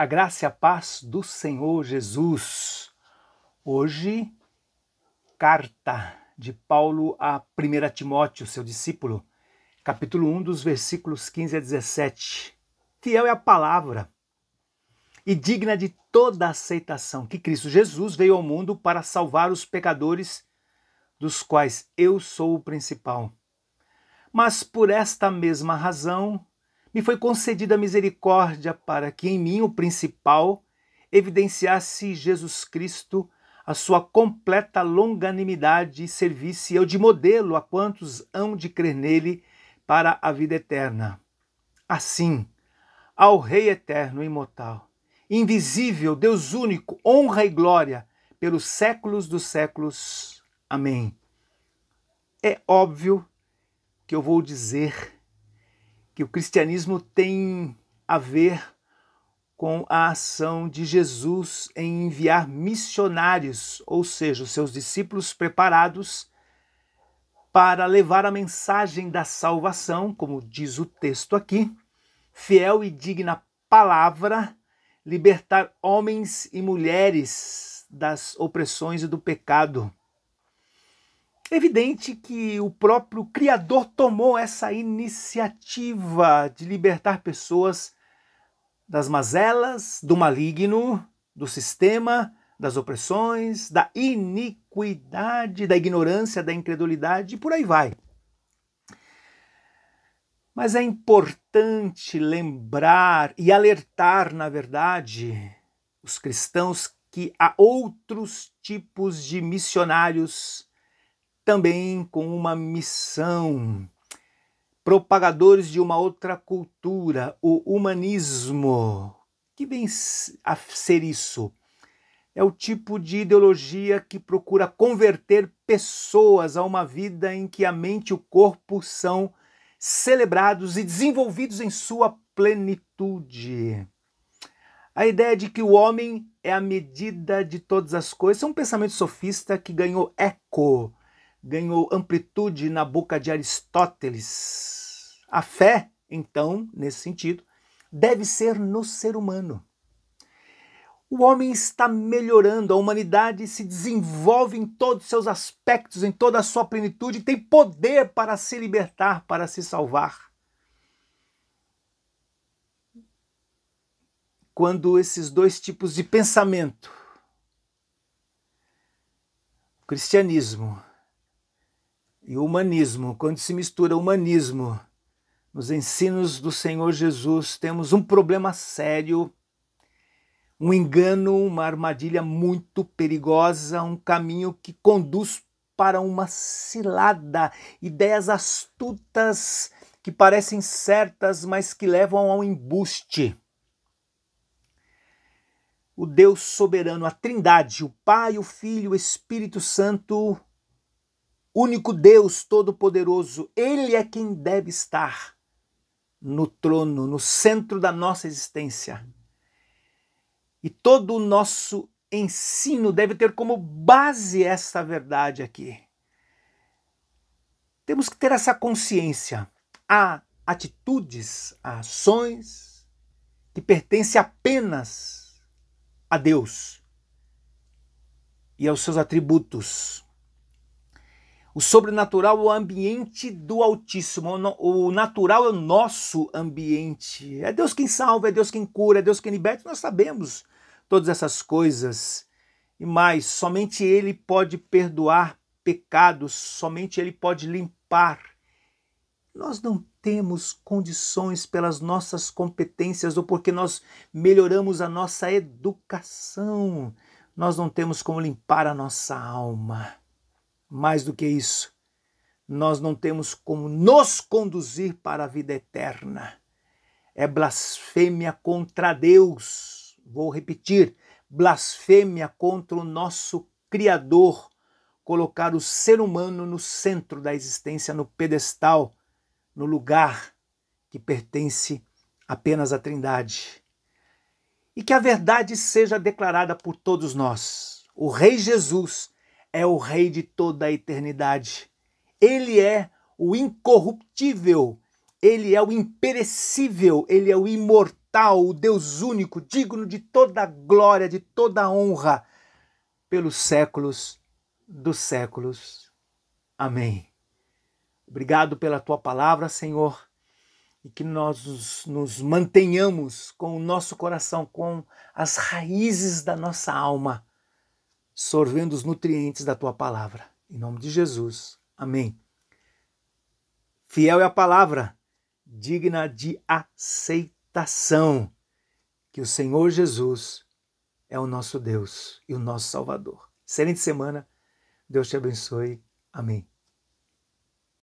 A graça e a paz do Senhor Jesus. Hoje, carta de Paulo a 1 Timóteo, seu discípulo, capítulo 1, dos versículos 15 a 17. Fiel é a palavra e digna de toda aceitação que Cristo Jesus veio ao mundo para salvar os pecadores, dos quais eu sou o principal. Mas por esta mesma razão me foi concedida a misericórdia para que em mim o principal evidenciasse Jesus Cristo, a sua completa longanimidade e servisse eu de modelo a quantos hão de crer nele para a vida eterna. Assim, ao Rei eterno, e imortal, invisível, Deus único, honra e glória pelos séculos dos séculos. Amém. É óbvio que eu vou dizer que o cristianismo tem a ver com a ação de Jesus em enviar missionários, ou seja, os seus discípulos preparados para levar a mensagem da salvação, como diz o texto aqui, fiel e digna palavra, libertar homens e mulheres das opressões e do pecado evidente que o próprio Criador tomou essa iniciativa de libertar pessoas das mazelas, do maligno, do sistema, das opressões, da iniquidade, da ignorância, da incredulidade e por aí vai. Mas é importante lembrar e alertar, na verdade, os cristãos que há outros tipos de missionários também com uma missão. Propagadores de uma outra cultura, o humanismo. Que vem a ser isso? É o tipo de ideologia que procura converter pessoas a uma vida em que a mente e o corpo são celebrados e desenvolvidos em sua plenitude. A ideia de que o homem é a medida de todas as coisas é um pensamento sofista que ganhou eco ganhou amplitude na boca de Aristóteles. A fé, então, nesse sentido, deve ser no ser humano. O homem está melhorando, a humanidade se desenvolve em todos os seus aspectos, em toda a sua plenitude, tem poder para se libertar, para se salvar. Quando esses dois tipos de pensamento, cristianismo e o humanismo, quando se mistura humanismo nos ensinos do Senhor Jesus, temos um problema sério, um engano, uma armadilha muito perigosa, um caminho que conduz para uma cilada, ideias astutas que parecem certas, mas que levam ao embuste. O Deus soberano, a Trindade, o Pai, o Filho, o Espírito Santo, único Deus Todo-Poderoso, Ele é quem deve estar no trono, no centro da nossa existência. E todo o nosso ensino deve ter como base essa verdade aqui. Temos que ter essa consciência. Há atitudes, há ações que pertencem apenas a Deus e aos seus atributos. O sobrenatural é o ambiente do Altíssimo. O natural é o nosso ambiente. É Deus quem salva, é Deus quem cura, é Deus quem liberta. Nós sabemos todas essas coisas. E mais, somente Ele pode perdoar pecados, somente Ele pode limpar. Nós não temos condições pelas nossas competências ou porque nós melhoramos a nossa educação. Nós não temos como limpar a nossa alma. Mais do que isso, nós não temos como nos conduzir para a vida eterna. É blasfêmia contra Deus. Vou repetir: blasfêmia contra o nosso Criador. Colocar o ser humano no centro da existência, no pedestal, no lugar que pertence apenas à Trindade. E que a verdade seja declarada por todos nós. O Rei Jesus é o Rei de toda a eternidade. Ele é o incorruptível, ele é o imperecível, ele é o imortal, o Deus único, digno de toda a glória, de toda a honra, pelos séculos dos séculos. Amém. Obrigado pela tua palavra, Senhor e que nós nos mantenhamos com o nosso coração, com as raízes da nossa alma sorvendo os nutrientes da tua palavra. Em nome de Jesus. Amém. Fiel é a palavra, digna de aceitação, que o Senhor Jesus é o nosso Deus e o nosso Salvador. Excelente semana. Deus te abençoe. Amém.